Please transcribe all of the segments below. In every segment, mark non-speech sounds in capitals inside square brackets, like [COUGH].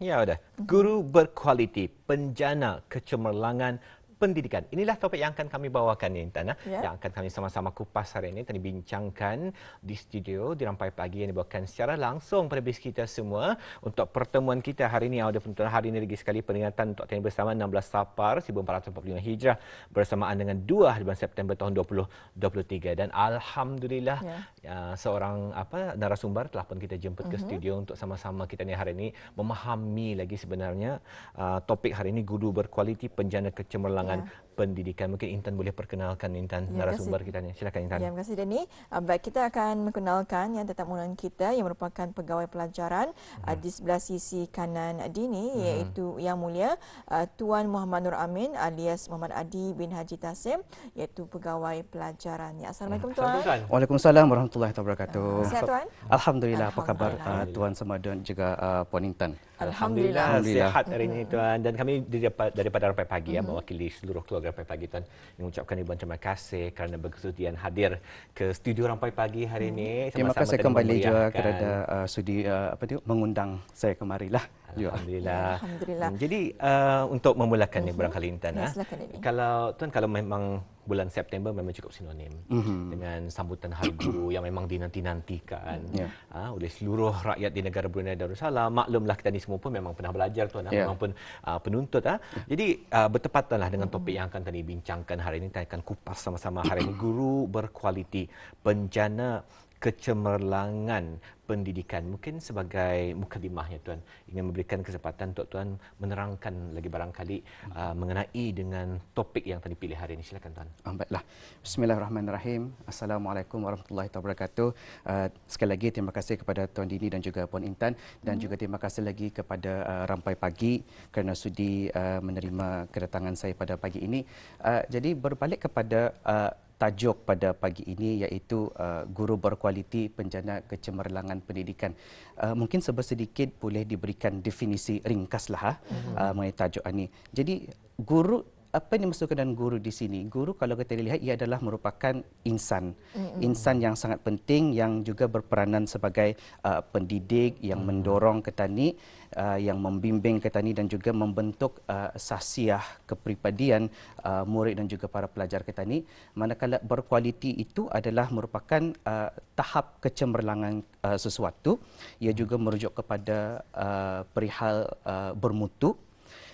Ya, ada. Guru berkualiti penjana kecemerlangan pendidikan. Inilah topik yang akan kami bawakan ya Tana. ya. yang akan kami sama-sama kupas hari ini tadi bincangkan di studio di rampai pagi yang dibawakan secara langsung pada bis kita semua untuk pertemuan kita hari ini ada penonton hari ini lagi sekali peringatan untuk tema bersama 16 Safar 1445 Hijrah bersamaan dengan 2 September tahun 2023 dan alhamdulillah ya. uh, seorang apa narasumber telah pun kita jemput uh-huh. ke mhm. studio untuk sama-sama kita ni hari ini memahami lagi sebenarnya uh, topik hari ini guru berkualiti penjana kecemerlangan dengan pendidikan. Mungkin Intan boleh perkenalkan Intan ya, narasumber kita ni. Silakan Intan. Ya, terima kasih Deni. Uh, ah, baik, kita akan mengenalkan yang tetamu undangan kita yang merupakan pegawai pelajaran uh, di sebelah sisi kanan Dini hmm. iaitu Yang Mulia uh, Tuan Muhammad Nur Amin alias Muhammad Adi bin Haji Tasim iaitu pegawai pelajaran. Ya, Assalamualaikum hmm. tuan. Waalaikumsalam warahmatullahi wabarakatuh. Uh, sihat tuan? Alhamdulillah, Alhamdulillah. apa khabar uh, tuan semua dan juga uh, puan Intan? Alhamdulillah, Alhamdulillah. sihat hari ini hmm. tuan dan kami daripada daripada sampai pagi ya, hmm. ya mewakili seluruh keluarga Rampai Pagi Tuan ingin mengucapkan ribuan terima kasih kerana berkesudian hadir ke studio Rampai Pagi hari hmm. ini. Terima kasih kembali juga kerana uh, sudi uh, apa tu mengundang saya kemarilah. Ya, Alhamdulillah. Ya, Alhamdulillah. Hmm, jadi uh, untuk memulakan uh-huh. ni mhm. barangkali Intan. Ya, ah, Kalau tuan kalau memang bulan September memang cukup sinonim uh-huh. dengan sambutan hari guru yang memang dinanti-nantikan yeah. Ya. uh, oleh seluruh rakyat di negara Brunei Darussalam. Maklumlah kita ni semua pun memang pernah belajar tuan yeah. Ya. memang pun uh, penuntut uh. Jadi uh, bertepatanlah dengan mhm. topik yang akan tadi bincangkan hari ini kita akan kupas sama-sama hari ini guru berkualiti penjana kecemerlangan pendidikan. Mungkin sebagai mukadimahnya tuan ingin memberikan kesempatan untuk tuan menerangkan lagi barangkali uh, mengenai dengan topik yang tadi pilih hari ini silakan tuan. Um, baiklah. Bismillahirrahmanirrahim. Assalamualaikum warahmatullahi wabarakatuh. Uh, sekali lagi terima kasih kepada tuan Dini dan juga puan Intan dan hmm. juga terima kasih lagi kepada uh, Rampai Pagi kerana sudi uh, menerima kedatangan saya pada pagi ini. Uh, jadi berbalik kepada uh, tajuk pada pagi ini iaitu uh, guru berkualiti penjana kecemerlangan pendidikan. Uh, mungkin sebesar sedikit boleh diberikan definisi ringkaslah uh, mhm. mengenai tajuk ini. Jadi guru apa yang dimaksudkan dengan guru di sini? Guru kalau kita lihat ia adalah merupakan insan. Insan yang sangat penting yang juga berperanan sebagai uh, pendidik yang mendorong ketani, uh, yang membimbing ketani dan juga membentuk uh, sasiah kepribadian uh, murid dan juga para pelajar ketani. Manakala berkualiti itu adalah merupakan uh, tahap kecemerlangan uh, sesuatu. Ia juga merujuk kepada uh, perihal uh, bermutu.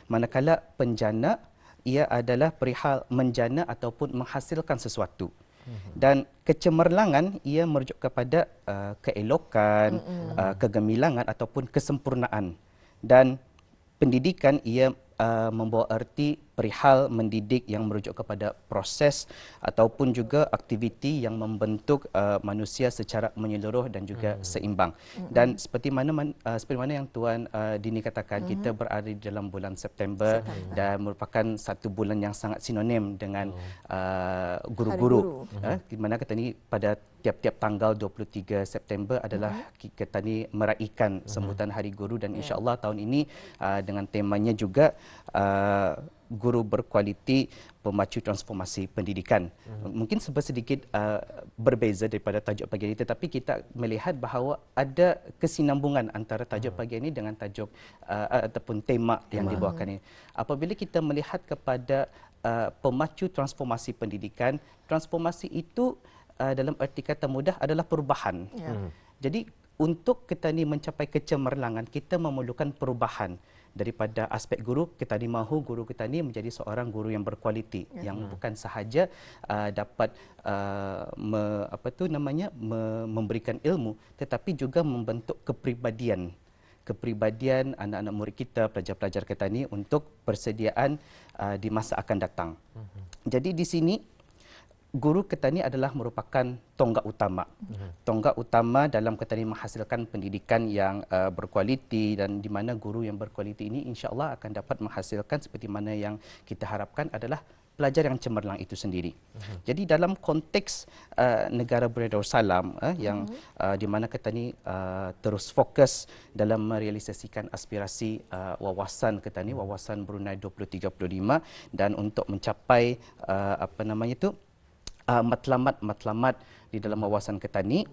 Manakala penjana ia adalah perihal menjana ataupun menghasilkan sesuatu. Dan kecemerlangan ia merujuk kepada uh, keelokan, uh, kegemilangan ataupun kesempurnaan. Dan pendidikan ia uh, membawa erti perihal mendidik yang merujuk kepada proses ataupun juga aktiviti yang membentuk uh, manusia secara menyeluruh dan juga hmm. seimbang. Hmm. Dan seperti mana man, uh, seperti mana yang tuan uh, Dini katakan hmm. kita berada dalam bulan September hmm. dan merupakan satu bulan yang sangat sinonim dengan hmm. uh, guru-guru. Eh, hmm. Di mana kata ini pada tiap-tiap tanggal 23 September adalah hmm. kita ini meraihkan hmm. sambutan Hari Guru dan ya. insya-Allah tahun ini uh, dengan temanya juga uh, guru berkualiti pemacu transformasi pendidikan. Hmm. Mungkin sebab sedikit uh, berbeza daripada tajuk pagi ini tetapi kita melihat bahawa ada kesinambungan antara tajuk hmm. pagi ini dengan tajuk uh, uh ataupun tema, tema yang dibawakan ini. Apabila kita melihat kepada uh, pemacu transformasi pendidikan, transformasi itu uh, dalam arti kata mudah adalah perubahan. Yeah. Hmm. Jadi untuk kita ini mencapai kecemerlangan, kita memerlukan perubahan daripada aspek guru kita ni mahu guru kita ni menjadi seorang guru yang berkualiti ya. yang hmm. bukan sahaja uh, dapat uh, me, apa tu namanya me, memberikan ilmu tetapi juga membentuk kepribadian kepribadian anak-anak murid kita pelajar-pelajar kita ni untuk persediaan uh, di masa akan datang. uh Jadi di sini guru ketani adalah merupakan tonggak utama. Mhm. Tonggak utama dalam ketani menghasilkan pendidikan yang uh, berkualiti dan di mana guru yang berkualiti ini insya Allah akan dapat menghasilkan seperti mana yang kita harapkan adalah pelajar yang cemerlang itu sendiri. Uh-huh. Jadi dalam konteks uh, negara Brunei Darussalam uh, yang mhm. uh, di mana ketani uh, terus fokus dalam merealisasikan aspirasi uh, wawasan kita ini wawasan Brunei 2035 dan untuk mencapai uh, apa namanya itu uh, ah, matlamat-matlamat di dalam wawasan kita ketani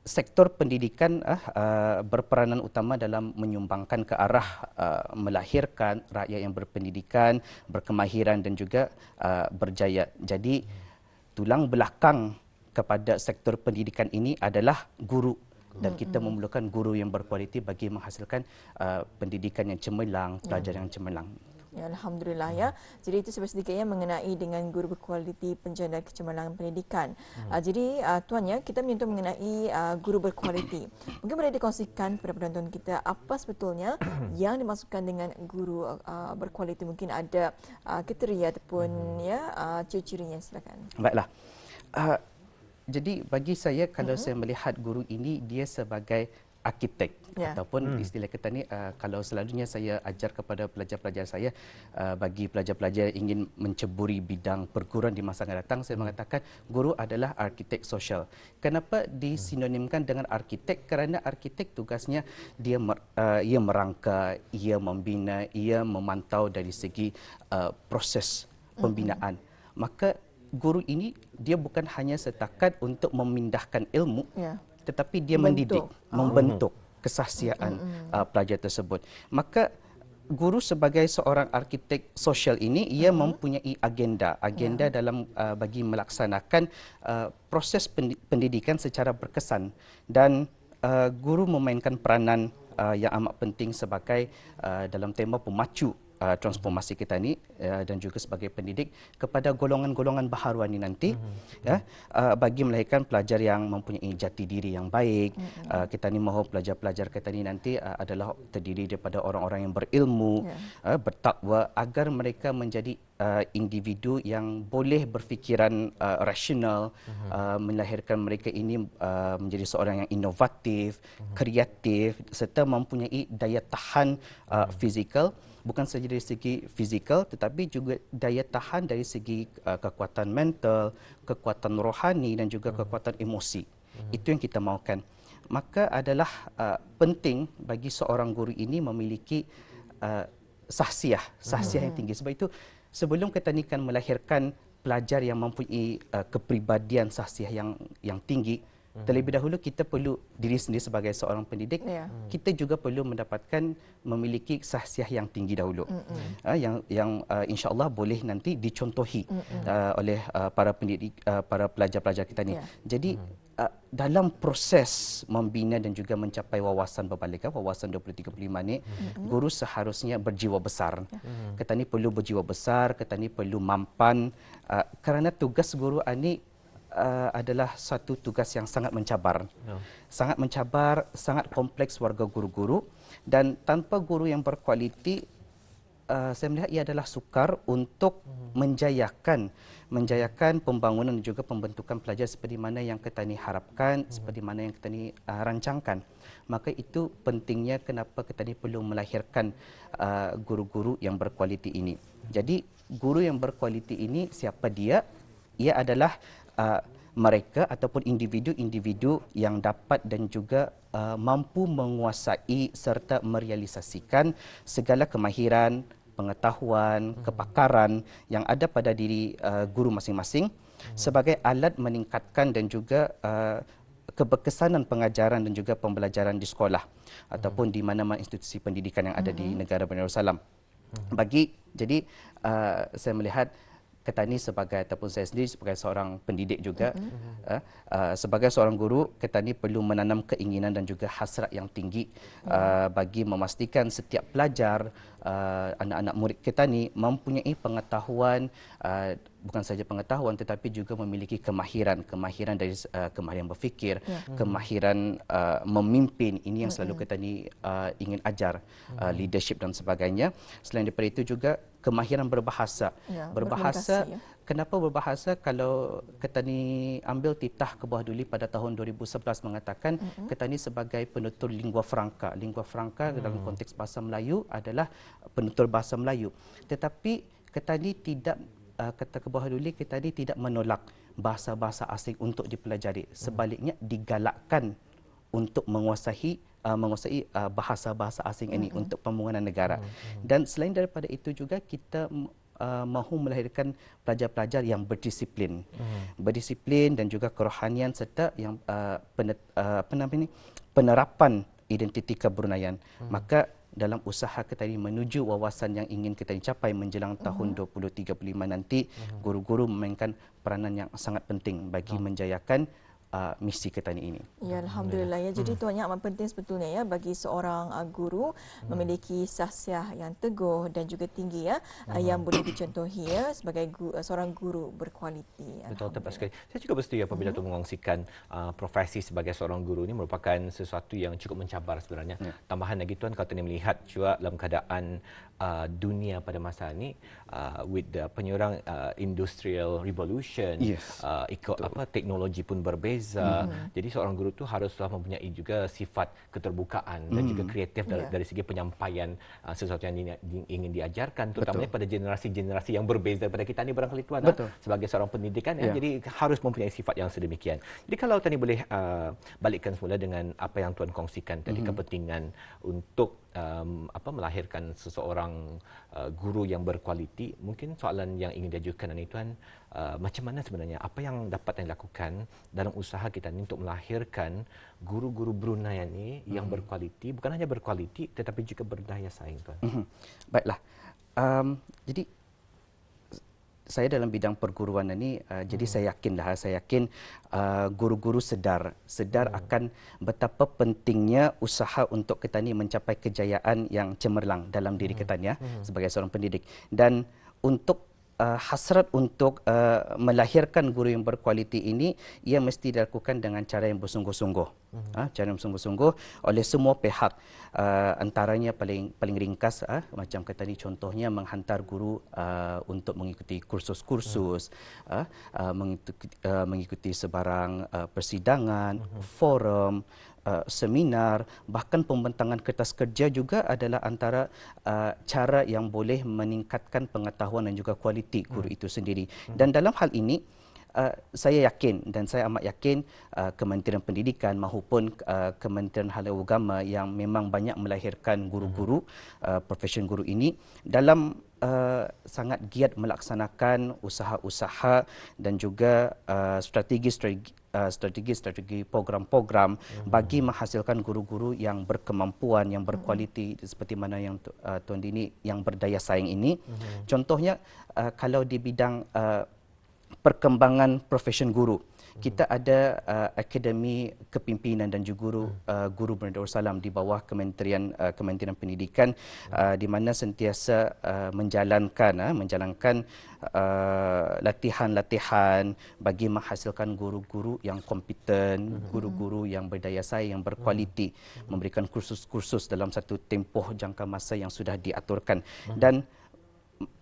sektor pendidikan uh, berperanan utama dalam menyumbangkan ke arah uh, melahirkan rakyat yang berpendidikan, berkemahiran dan juga uh, berjaya. Jadi tulang belakang kepada sektor pendidikan ini adalah guru dan kita memerlukan guru yang berkualiti bagi menghasilkan uh, pendidikan yang cemerlang, pelajar yang cemerlang. Ya, Alhamdulillah ya. Jadi itu sebab sedikit ya mengenai dengan guru berkualiti penjana kecemerlangan pendidikan. Hmm. Uh, jadi uh, tuan ya, kita menyentuh mengenai uh, guru berkualiti. Mungkin boleh dikongsikan kepada penonton kita apa sebetulnya [COUGHS] yang dimasukkan dengan guru uh, berkualiti. Mungkin ada uh, kriteria ataupun hmm. ya uh, ciri-cirinya silakan. Baiklah. Uh, jadi bagi saya kalau uh-huh. saya melihat guru ini dia sebagai arkitek yeah. ataupun hmm. istilah kita ni uh, kalau selalunya saya ajar kepada pelajar-pelajar saya uh, bagi pelajar-pelajar ingin menceburi bidang perguruan di masa akan datang saya hmm. mengatakan guru adalah arkitek sosial kenapa disinonimkan dengan arkitek kerana arkitek tugasnya dia mer, uh, ia merangka ia membina ia memantau dari segi uh, proses hmm. pembinaan hmm maka guru ini dia bukan hanya setakat untuk memindahkan ilmu yeah tetapi dia membentuk. mendidik, oh. membentuk kesahsiaan okay. uh, pelajar tersebut. Maka guru sebagai seorang arkitek sosial ini ia uh-huh. mempunyai agenda, agenda yeah. dalam uh, bagi melaksanakan uh, proses pendidikan secara berkesan dan uh, guru memainkan peranan uh, yang amat penting sebagai uh, dalam tema pemacu uh, transformasi kita ini ya, uh, dan juga sebagai pendidik kepada golongan-golongan baharu ini nanti mm-hmm. ya, uh, bagi melahirkan pelajar yang mempunyai jati diri yang baik mm-hmm. uh, kita ini mahu pelajar-pelajar kita ini nanti uh, adalah terdiri daripada orang-orang yang berilmu yeah. uh, bertakwa agar mereka menjadi uh, individu yang boleh berfikiran uh, rasional uh-huh. uh, melahirkan mereka ini uh, menjadi seorang yang inovatif, uh-huh. kreatif serta mempunyai daya tahan uh, uh-huh. fizikal bukan saja dari segi fizikal tetapi juga daya tahan dari segi uh, kekuatan mental, kekuatan rohani dan juga uh-huh. kekuatan emosi. Uh-huh. Itu yang kita mahukan. Maka adalah uh, penting bagi seorang guru ini memiliki uh, sahsiah, sahsiah uh-huh. yang tinggi. Sebab itu sebelum kita ni kan melahirkan pelajar yang mempunyai uh, kepribadian sahsiah yang yang tinggi hmm. terlebih dahulu kita perlu diri sendiri sebagai seorang pendidik yeah. Hmm. kita juga perlu mendapatkan memiliki sahsiah yang tinggi dahulu hmm. uh, yang yang uh, insyaallah boleh nanti dicontohi hmm. uh, oleh uh, para pendidik uh, para pelajar-pelajar kita ni yeah. jadi hmm uh, dalam proses membina dan juga mencapai wawasan berbalikan wawasan 2035 ini mm-hmm. guru seharusnya berjiwa besar ya. mm-hmm. kata ni perlu berjiwa besar kata ni perlu mampan uh, kerana tugas guru ani uh, adalah satu tugas yang sangat mencabar no. Ya. sangat mencabar sangat kompleks warga guru-guru dan tanpa guru yang berkualiti uh, saya melihat ia adalah sukar untuk hmm. menjayakan menjayakan pembangunan dan juga pembentukan pelajar seperti mana yang kita ni harapkan, hmm. seperti mana yang kita ni uh, eh, rancangkan. Maka itu pentingnya kenapa kita ni perlu melahirkan uh, guru-guru yang berkualiti ini. Jadi guru yang berkualiti ini siapa dia? Ia adalah uh, mereka ataupun individu-individu yang dapat dan juga uh, mampu menguasai serta merealisasikan segala kemahiran, pengetahuan, hmm. kepakaran yang ada pada diri uh, guru masing-masing hmm. sebagai alat meningkatkan dan juga uh, kebekesanan pengajaran dan juga pembelajaran di sekolah hmm. ataupun di mana-mana institusi pendidikan yang ada hmm. di negara Brunei Darussalam. Hmm. Bagi jadi uh, saya melihat Ketani sebagai ataupun saya sendiri sebagai seorang pendidik juga mm-hmm. uh, sebagai seorang guru Ketani perlu menanam keinginan dan juga hasrat yang tinggi mm-hmm. uh, bagi memastikan setiap pelajar uh, anak-anak murid kita ni mempunyai pengetahuan uh, bukan saja pengetahuan tetapi juga memiliki kemahiran kemahiran dari uh, kemahiran berfikir yeah. hmm kemahiran uh, memimpin ini yang selalu hmm. kita ni uh, ingin ajar uh, hmm. leadership dan sebagainya selain daripada itu juga kemahiran berbahasa yeah, berbahasa kenapa berbahasa kalau Ketani ambil titah ke bawah duli pada tahun 2011 mengatakan mm -hmm. Ketani sebagai penutur lingua franca. Lingua franca mm. dalam hmm. konteks bahasa Melayu adalah penutur bahasa Melayu. Tetapi Ketani tidak uh, kata ke bawah duli Ketani tidak menolak bahasa-bahasa asing untuk dipelajari. Hmm. Sebaliknya digalakkan untuk menguasai Uh, menguasai eh, bahasa-bahasa uh, asing ini mm -hmm. untuk pembangunan negara. Mm -hmm. Dan selain daripada itu juga kita uh, mahu melahirkan pelajar-pelajar yang berdisiplin. Hmm. Berdisiplin dan juga kerohanian serta yang uh, penet, uh, apa namanya ini penerapan identiti keberunaian. Hmm. Maka dalam usaha kita ini menuju wawasan yang ingin kita capai menjelang hmm. tahun uh-huh. 2035 nanti uh-huh. guru-guru memainkan peranan yang sangat penting bagi uh menjayakan uh, misi kita ini. Ya alhamdulillah ya. Jadi hmm. tuannya amat penting sebetulnya ya bagi seorang uh, guru hmm. memiliki sahsiah yang teguh dan juga tinggi ya uh, hmm. yang boleh dicontohi ya sebagai guru, uh, seorang guru berkualiti. Betul tepat sekali. Saya juga bersetuju apabila hmm. tu mengongsikan uh, profesi sebagai seorang guru ini merupakan sesuatu yang cukup mencabar sebenarnya. Hmm. Tambahan lagi tuan kalau tuan melihat juga dalam keadaan Uh, dunia pada masa ini uh, with the penyurang uh, industrial revolution yes. uh, ikut apa teknologi pun berbeza Aiza. Uh, mm-hmm. Jadi seorang guru tu haruslah mempunyai juga sifat keterbukaan mm. dan juga mm-hmm. kreatif yeah. dari segi penyampaian uh, sesuatu yang ingin diajarkan terutamanya Betul. pada generasi-generasi yang berbeza daripada kita ni barangkali tuan uh, Betul. sebagai seorang pendidikan uh, yeah. ya, jadi harus mempunyai sifat yang sedemikian. Jadi kalau tadi boleh uh, balikkan semula dengan apa yang tuan kongsikan tadi mm-hmm. kepentingan untuk um, apa melahirkan seseorang uh, guru yang berkualiti mungkin soalan yang ingin diajukan ini tuan uh, macam mana sebenarnya apa yang dapat yang dilakukan dalam usaha kita ini untuk melahirkan guru-guru Brunei ini hmm. yang berkualiti bukan hanya berkualiti tetapi juga berdaya saing tuan hmm. baiklah um, jadi saya dalam bidang perguruan ini uh, hmm. jadi saya yakin dah uh, saya yakin guru-guru uh, sedar sedar hmm. akan betapa pentingnya usaha untuk kita ini mencapai kejayaan yang cemerlang dalam diri hmm. kita ya hmm. sebagai seorang pendidik dan untuk uh, hasrat untuk uh, melahirkan guru yang berkualiti ini ia mesti dilakukan dengan cara yang bersungguh-sungguh uh-huh. ha, cara yang bersungguh-sungguh oleh semua pihak uh, antaranya paling paling ringkas uh, macam kata ni contohnya menghantar guru uh, untuk mengikuti kursus-kursus uh-huh. Mhm. uh, mengikuti, uh, mengikuti sebarang uh, persidangan uh-huh. forum uh, seminar bahkan pembentangan kertas kerja juga adalah antara uh, cara yang boleh meningkatkan pengetahuan dan juga kualiti hmm. guru hmm. itu sendiri hmm. dan dalam hal ini Uh, saya yakin dan saya amat yakin uh, Kementerian Pendidikan maupun uh, Kementerian Hal Ehwal Agama yang memang banyak melahirkan guru-guru hmm. uh, profesion guru ini dalam uh, sangat giat melaksanakan usaha-usaha dan juga uh, strategi-strategi strategi-strategi, uh, program-program hmm. bagi menghasilkan guru-guru yang berkemampuan, yang berkualiti hmm. seperti mana yang uh, Tuan Dini yang berdaya saing ini. Hmm. Contohnya uh, kalau di bidang uh, perkembangan profesion guru, hmm kita ada uh, akademi kepimpinan dan juga guru hmm. uh, guru Brunei Darussalam di bawah Kementerian uh, Kementerian Pendidikan hmm. uh, di mana sentiasa uh, menjalankan uh, menjalankan uh, latihan-latihan bagi menghasilkan guru-guru yang kompeten, hmm. guru-guru yang berdaya saing yang berkualiti, memberikan kursus-kursus dalam satu tempoh jangka masa yang sudah diaturkan dan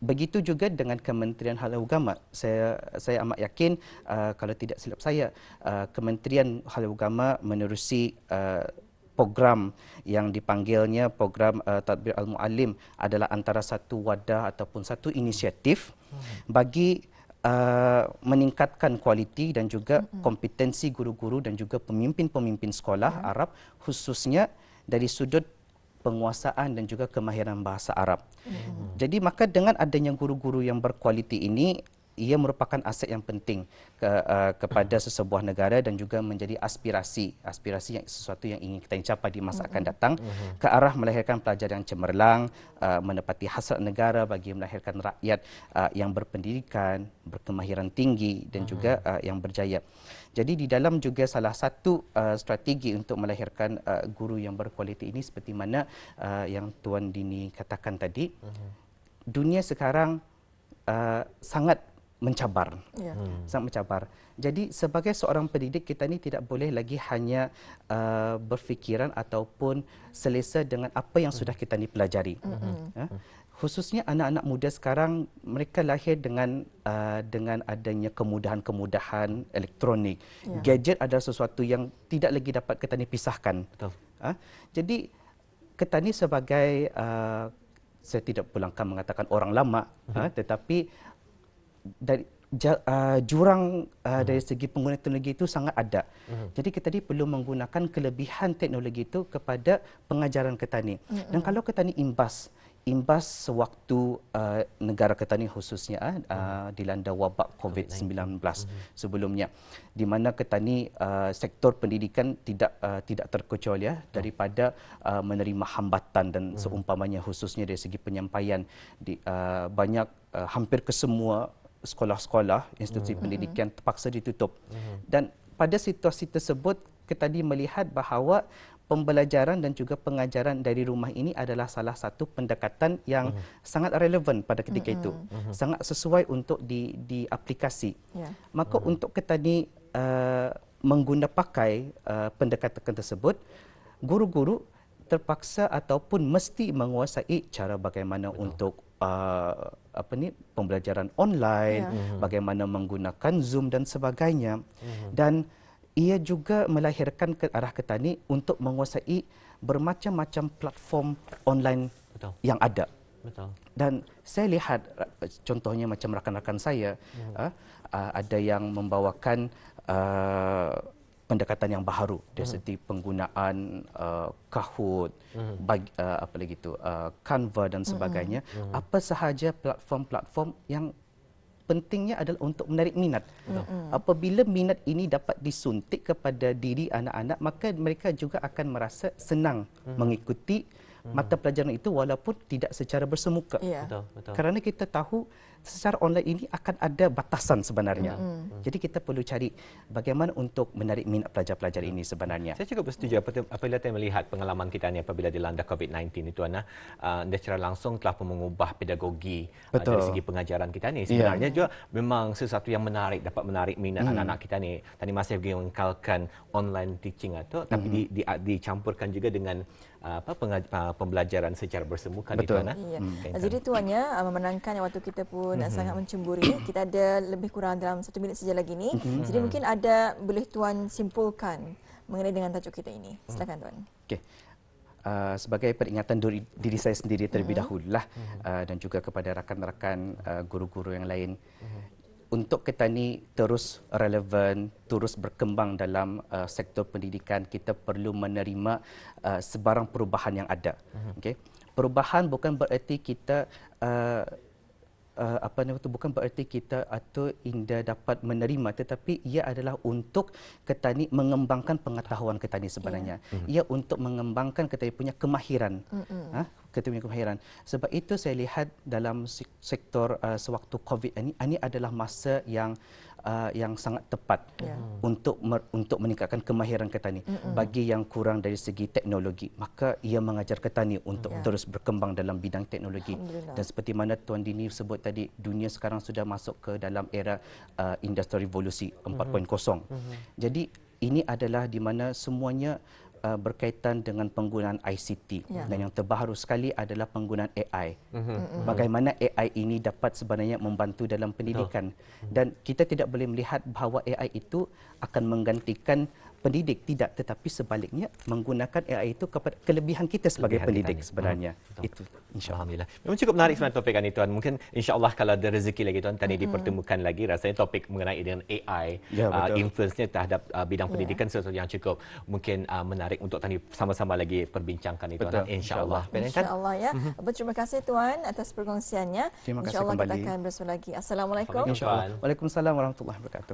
begitu juga dengan Kementerian Hal Agama. Saya saya amat yakin uh, kalau tidak silap saya uh, Kementerian Hal Agama menerusi uh, program yang dipanggilnya program uh, tadbir al-muallim adalah antara satu wadah ataupun satu inisiatif hmm. bagi uh, meningkatkan kualiti dan juga hmm. kompetensi guru-guru dan juga pemimpin-pemimpin sekolah hmm. Arab khususnya dari sudut penguasaan dan juga kemahiran bahasa Arab. Mm-hmm. Jadi maka dengan adanya guru-guru yang berkualiti ini, ia merupakan aset yang penting ke, uh, kepada sesebuah negara dan juga menjadi aspirasi aspirasi yang sesuatu yang ingin kita capai di masa akan mhm. datang mhm. ke arah melahirkan pelajar yang cemerlang uh, menepati hasrat negara bagi melahirkan rakyat uh, yang berpendidikan berkemahiran tinggi dan mhm. juga uh, yang berjaya jadi di dalam juga salah satu uh, strategi untuk melahirkan uh, guru yang berkualiti ini seperti mana uh, yang tuan Dini katakan tadi dunia sekarang uh, sangat mencabar. Yeah. Hmm. Sangat mencabar. Jadi sebagai seorang pendidik kita ni tidak boleh lagi hanya uh, berfikiran ataupun selesa dengan apa yang hmm. sudah kita ni pelajari. Hmm. Ya? khususnya anak-anak muda sekarang mereka lahir dengan uh, dengan adanya kemudahan-kemudahan elektronik. Ya. Gadget adalah sesuatu yang tidak lagi dapat kita ni pisahkan. Betul. Ha? Jadi kita ni sebagai uh, saya tidak pulangkan mengatakan orang lama, ha? Hmm. tetapi dari uh, jurang uh, dari segi pengguna teknologi itu sangat ada. Mhm. Jadi kita tadi perlu menggunakan kelebihan teknologi itu kepada pengajaran ketani. Mhm. Dan kalau ketani imbas imbas sewaktu uh, negara ketani khususnya mhm. dilanda wabak COVID-19 sebelumnya di mana ketani sektor pendidikan tidak tidak terkecuali ya, daripada menerima hambatan dan seumpamanya khususnya dari segi penyampaian banyak hampir kesemua sekolah-sekolah, institusi mm. pendidikan terpaksa ditutup. Mm. Dan pada situasi tersebut, kita tadi melihat bahawa pembelajaran dan juga pengajaran dari rumah ini adalah salah satu pendekatan yang mm. sangat relevan pada ketika mm-hmm. itu. Mm-hmm. Sangat sesuai untuk di diaplikasi. Yeah. Maka mm. untuk kita ini uh, eh, menggunakan pakai uh, eh, pendekatan tersebut, guru-guru terpaksa ataupun mesti menguasai cara bagaimana Betul. untuk Uh, apa ni pembelajaran online yeah. mm-hmm. bagaimana menggunakan Zoom dan sebagainya mm-hmm. dan ia juga melahirkan ke arah ketani untuk menguasai bermacam-macam platform online Betul. yang ada. Betul. Dan saya lihat contohnya macam rakan-rakan saya mm-hmm. uh, ada yang membawakan uh, pendekatan yang baru, dari hmm. segi penggunaan uh, kahut hmm. bag, uh, apa lagi tu uh, Canva dan hmm. sebagainya hmm. Hmm. apa sahaja platform-platform yang pentingnya adalah untuk menarik minat. Hmm. Apabila minat ini dapat disuntik kepada diri anak-anak maka mereka juga akan merasa senang hmm. mengikuti hmm. mata pelajaran itu walaupun tidak secara bersemuka. Yeah. Betul, betul. Kerana kita tahu secara online ini akan ada batasan sebenarnya. Mm. Jadi kita perlu cari bagaimana untuk menarik minat pelajar-pelajar ini sebenarnya. Saya cukup bersetuju apabila saya melihat pengalaman kita ini apabila dilanda COVID-19 itu Ana, uh, dia secara langsung telah pun mengubah pedagogi Uh, dari segi pengajaran kita ini. Sebenarnya yeah. juga memang sesuatu yang menarik dapat menarik minat mm. anak-anak kita ini. Tadi masih mengekalkan online teaching atau lah tapi hmm. di, di, dicampurkan juga dengan ah, apa pembelajaran secara bersemuka di mana. Iya. Hmm. Jadi tuannya memenangkan waktu kita pun mm -hmm. dan sangat mencemburi. [COUGHS] Kita ada lebih kurang dalam satu minit saja lagi ni. Mm -hmm. Jadi mhm. mungkin ada boleh tuan simpulkan mengenai dengan tajuk kita ini. Mhm. Silakan tuan. Okey. Uh, sebagai peringatan diri, diri saya sendiri terlebih uh mhm. -huh. dahulu lah, uh, dan juga kepada rakan-rakan uh, guru-guru -rakan, uh, yang lain uh -huh. untuk kita ni terus relevan, terus berkembang dalam uh, sektor pendidikan kita perlu menerima uh, sebarang perubahan yang ada. Uh -huh. okay? Perubahan bukan bererti kita uh, uh, apa nama itu bukan bererti kita atau inda dapat menerima tetapi ia adalah untuk ketani mengembangkan pengetahuan ketani sebenarnya yeah. mm-hmm. ia untuk mengembangkan ketani punya kemahiran mm-hmm. ha? kita punya kebahiran. Sebab itu saya lihat dalam sektor uh, sewaktu COVID ini, ini adalah masa yang uh, yang sangat tepat yeah. untuk mer- untuk meningkatkan kemahiran ketani. Mm-mm. Bagi yang kurang dari segi teknologi, maka ia mengajar ketani untuk yeah. terus berkembang dalam bidang teknologi. Dan seperti mana Tuan Dini sebut tadi, dunia sekarang sudah masuk ke dalam era uh, industri revolusi 4.0. Mm-hmm. mm-hmm. Jadi ini adalah di mana semuanya uh, berkaitan dengan penggunaan ICT yeah. dan yang terbaru sekali adalah penggunaan AI. Mm-hmm. Mhm. Bagaimana AI ini dapat sebenarnya membantu dalam pendidikan no. Mhm. dan kita tidak boleh melihat bahawa AI itu akan menggantikan pendidik tidak tetapi sebaliknya menggunakan AI itu kepada kelebihan kita sebagai kelebihan pendidik kita sebenarnya hmm, itu insyaallah memang cukup menarik sebenarnya topik ini tuan mungkin insyaallah kalau ada rezeki lagi tuan tadi hmm. dipertemukan lagi rasanya topik mengenai dengan AI ya, uh, influence-nya terhadap uh, bidang ya. pendidikan yeah. sesuatu yang cukup mungkin uh, menarik untuk tadi sama-sama lagi perbincangkan itu tuan insyaallah insyaallah ya berterima mm-hmm. kasih tuan atas perkongsiannya insyaallah kita akan bersua lagi assalamualaikum waalaikumsalam warahmatullahi wabarakatuh